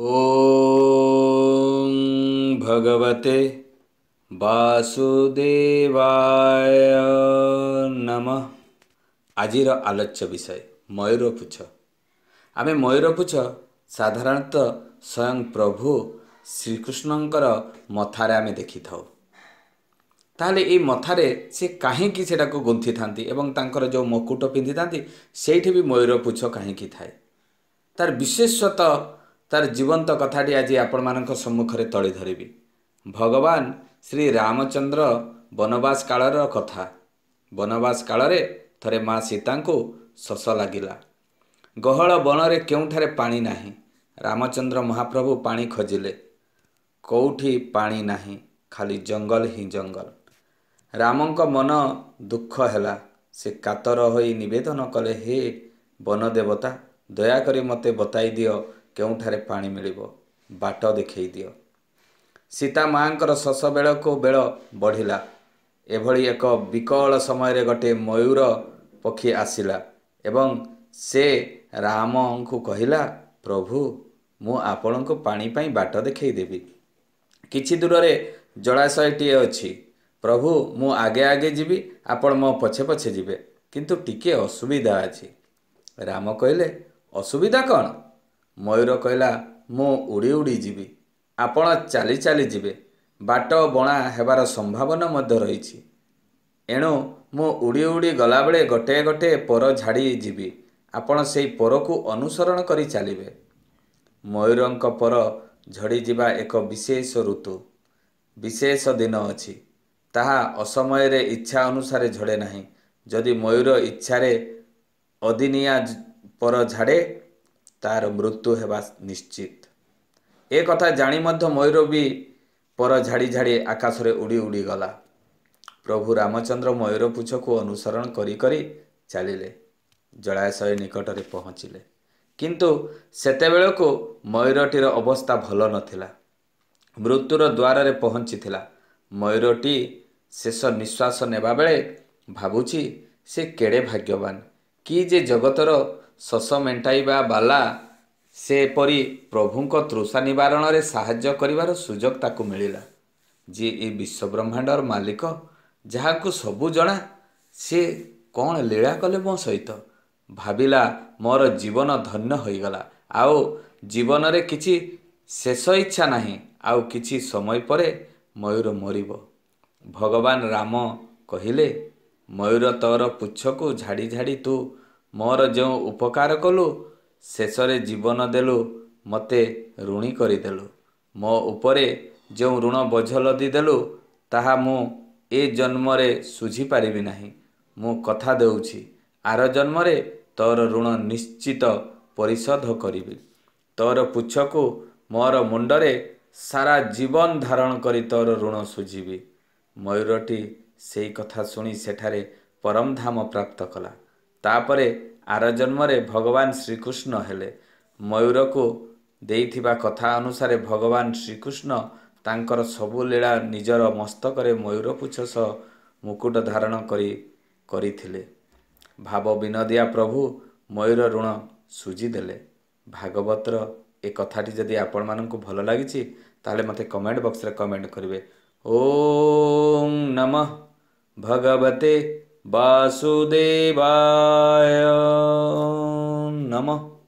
ॐ भगवते वासुदेवाय नम ଆଜିର ଆଲୋଚ୍ୟ ବିଷୟ ମୟୂରପୁଚ୍ଛ ଆମେ ମୟୂରପୁଚ୍ଛ ସାଧାରଣତଃ ସ୍ୱୟଂ ପ୍ରଭୁ ଶ୍ରୀକୃଷ୍ଣଙ୍କର ମଥାରେ ଆମେ ଦେଖିଥାଉ ତାହେଲେ ଏଇ ମଥାରେ ସେ କାହିଁକି ସେଟାକୁ ଗୁନ୍ଥିଥାନ୍ତି ଏବଂ ତାଙ୍କର ଯେଉଁ ମକୁଟ ପିନ୍ଧିଥାନ୍ତି ସେଇଠି ବି ମୟୂରପୁଚ୍ଛ କାହିଁକି ଥାଏ ତା'ର ବିଶେଷତଃ ତାର ଜୀବନ୍ତ କଥାଟି ଆଜି ଆପଣମାନଙ୍କ ସମ୍ମୁଖରେ ତଳି ଧରିବି ଭଗବାନ ଶ୍ରୀ ରାମଚନ୍ଦ୍ର ବନବାସ କାଳର କଥା ବନବାସ କାଳରେ ଥରେ ମା' ସୀତାଙ୍କୁ ଶସ ଲାଗିଲା ଗହଳ ବଣରେ କେଉଁଠାରେ ପାଣି ନାହିଁ ରାମଚନ୍ଦ୍ର ମହାପ୍ରଭୁ ପାଣି ଖୋଜିଲେ କେଉଁଠି ପାଣି ନାହିଁ ଖାଲି ଜଙ୍ଗଲ ହିଁ ଜଙ୍ଗଲ ରାମଙ୍କ ମନ ଦୁଃଖ ହେଲା ସେ କାତର ହୋଇ ନିବେଦନ କଲେ ହେ ବନ ଦେବତା ଦୟାକରି ମୋତେ ବତାଇ ଦିଅ କେଉଁଠାରେ ପାଣି ମିଳିବ ବାଟ ଦେଖାଇ ଦିଅ ସୀତା ମା'ଙ୍କର ଶେଷ ବେଳକୁ ବେଳ ବଢ଼ିଲା ଏଭଳି ଏକ ବିକଳ ସମୟରେ ଗୋଟିଏ ମୟୂର ପକ୍ଷୀ ଆସିଲା ଏବଂ ସେ ରାମଙ୍କୁ କହିଲା ପ୍ରଭୁ ମୁଁ ଆପଣଙ୍କୁ ପାଣି ପାଇଁ ବାଟ ଦେବି କିଛି ଦୂରରେ ଜଳାଶୟଟିଏ ଅଛି ପ୍ରଭୁ ମୁଁ ଆଗେ ଆଗେ ଯିବି ଆପଣ ମୋ ପଛେ ପଛେ ଯିବେ କିନ୍ତୁ ଟିକିଏ ଅସୁବିଧା ଅଛି ରାମ କହିଲେ ଅସୁବିଧା କ'ଣ ମୟୂର କହିଲା ମୁଁ ଉଡ଼ି ଉଡ଼ି ଯିବି ଆପଣ ଚାଲି ଚାଲି ଯିବେ ବାଟ ବଣା ହେବାର ସମ୍ଭାବନା ମଧ୍ୟ ରହିଛି ଏଣୁ ମୁଁ ଉଡ଼ି ଉଡ଼ି ଗଲାବେଳେ ଗୋଟେ ଗୋଟିଏ ପର ଝାଡ଼ି ଯିବି ଆପଣ ସେହି ପରକୁ ଅନୁସରଣ କରି ଚାଲିବେ ମୟୂରଙ୍କ ପର ଝଡ଼ିଯିବା ଏକ ବିଶେଷ ଋତୁ ବିଶେଷ ଦିନ ଅଛି ତାହା ଅସମୟରେ ଇଚ୍ଛା ଅନୁସାରେ ଝଡ଼େ ନାହିଁ ଯଦି ମୟୂର ଇଚ୍ଛାରେ ଅଦିନିଆ ପର ଝାଡ଼େ ତା'ର ମୃତ୍ୟୁ ହେବା ନିଶ୍ଚିତ ଏ କଥା ଜାଣି ମଧ୍ୟ ମୟୂର ବି ପର ଝାଡ଼ି ଝାଡ଼ି ଆକାଶରେ ଉଡ଼ି ଉଡ଼ି ଗଲା ପ୍ରଭୁ ରାମଚନ୍ଦ୍ର ମୟୂର ପୁଛକୁ ଅନୁସରଣ କରି କରି ଚାଲିଲେ ଜଳାଶୟ ନିକଟରେ ପହଞ୍ଚିଲେ କିନ୍ତୁ ସେତେବେଳକୁ ମୟୂରଟିର ଅବସ୍ଥା ଭଲ ନଥିଲା ମୃତ୍ୟୁର ଦ୍ୱାରରେ ପହଞ୍ଚିଥିଲା ମୟୂରଟି ଶେଷ ନିଶ୍ୱାସ ନେବାବେଳେ ଭାବୁଛି ସେ କେଡ଼େ ଭାଗ୍ୟବାନ କି ଯେ ଜଗତର ଶସ ମେଣ୍ଟାଇବା ବାଲା ସେ ସେପରି ପ୍ରଭୁଙ୍କ ତୃଷା ନିବାରଣରେ ସାହାଯ୍ୟ କରିବାର ସୁଯୋଗ ତାକୁ ମିଳିଲା ଯିଏ ଏ ବିଶ୍ୱବ୍ରହ୍ମାଣ୍ଡର ମାଲିକ ଯାହାକୁ ସବୁ ଜଣା ସିଏ କ'ଣ ଲୀଳା କଲେ ମୋ ସହିତ ଭାବିଲା ମୋର ଜୀବନ ଧନ୍ୟ ହୋଇଗଲା ଆଉ ଜୀବନରେ କିଛି ଶେଷ ଇଚ୍ଛା ନାହିଁ ଆଉ କିଛି ସମୟ ପରେ ମୟୂର ମରିବ ଭଗବାନ ରାମ କହିଲେ ମୟୂର ତୋର ପୁଚ୍ଛକୁ ଝାଡ଼ି ଝାଡ଼ି ତୁ ମୋର ଯେଉଁ ଉପକାର କଲୁ ଶେଷରେ ଜୀବନ ଦେଲୁ ମୋତେ ଋଣୀ କରିଦେଲୁ ମୋ ଉପରେ ଯେଉଁ ଋଣ ବୋଝ ଲଦି ଦେଲୁ ତାହା ମୁଁ ଏ ଜନ୍ମରେ ଶୁଝିପାରିବି ନାହିଁ ମୁଁ କଥା ଦେଉଛି ଆର ଜନ୍ମରେ ତୋର ଋଣ ନିଶ୍ଚିତ ପରିଶୋଧ କରିବି ତୋର ପୁଚ୍ଛକୁ ମୋର ମୁଣ୍ଡରେ ସାରା ଜୀବନ ଧାରଣ କରି ତୋର ଋଣ ଶୁଝିବି ମୟୂରଟି ସେଇ କଥା ଶୁଣି ସେଠାରେ ପରମଧାମ ପ୍ରାପ୍ତ କଲା ତାପରେ ଆର ଜନ୍ମରେ ଭଗବାନ ଶ୍ରୀକୃଷ୍ଣ ହେଲେ ମୟୂରକୁ ଦେଇଥିବା କଥା ଅନୁସାରେ ଭଗବାନ ଶ୍ରୀକୃଷ୍ଣ ତାଙ୍କର ସବୁ ଲୀଳା ନିଜର ମସ୍ତକରେ ମୟୂରପୁଚ୍ଛ ସହ ମୁକୁଟ ଧାରଣ କରି କରିଥିଲେ ଭାବ ବିନୋଦିଆ ପ୍ରଭୁ ମୟୂର ଋଣ ଶୁଝିଦେଲେ ଭାଗବତର ଏ କଥାଟି ଯଦି ଆପଣମାନଙ୍କୁ ଭଲ ଲାଗିଛି ତାହେଲେ ମୋତେ କମେଣ୍ଟ ବକ୍ସରେ କମେଣ୍ଟ କରିବେ ଓ ନମଃ ଭଗବତେ वासुदेवाय नमः